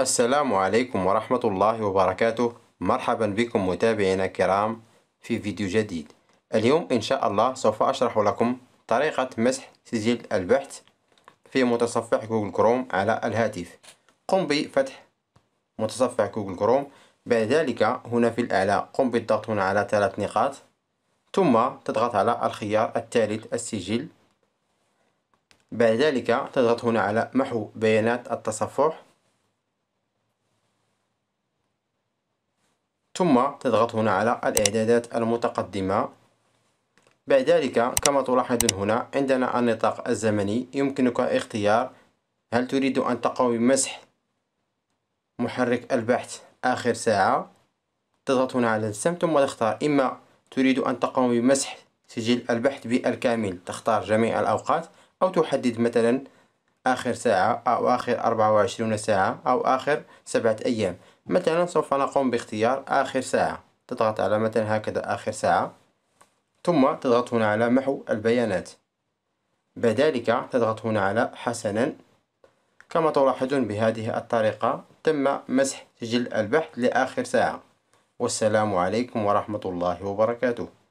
السلام عليكم ورحمة الله وبركاته مرحبا بكم متابعينا الكرام في فيديو جديد اليوم إن شاء الله سوف أشرح لكم طريقة مسح سجل البحث في متصفح جوجل كروم على الهاتف قم بفتح متصفح جوجل كروم بعد ذلك هنا في الأعلى قم بالضغط هنا على ثلاث نقاط ثم تضغط على الخيار الثالث السجل بعد ذلك تضغط هنا على محو بيانات التصفح ثم تضغط هنا على الإعدادات المتقدمة بعد ذلك كما تلاحظون هنا عندنا النطاق الزمني يمكنك اختيار هل تريد أن تقوي مسح محرك البحث آخر ساعة تضغط هنا على السم ثم تختار إما تريد أن تقوم بمسح سجل البحث بالكامل تختار جميع الأوقات أو تحدد مثلا آخر ساعة أو آخر 24 ساعة أو آخر سبعة أيام مثلا سوف نقوم باختيار آخر ساعة تضغط على مثلا هكذا آخر ساعة ثم تضغط هنا على محو البيانات بعد ذلك تضغط هنا على حسنا كما تلاحظون بهذه الطريقة تم مسح سجل البحث لآخر ساعة والسلام عليكم ورحمة الله وبركاته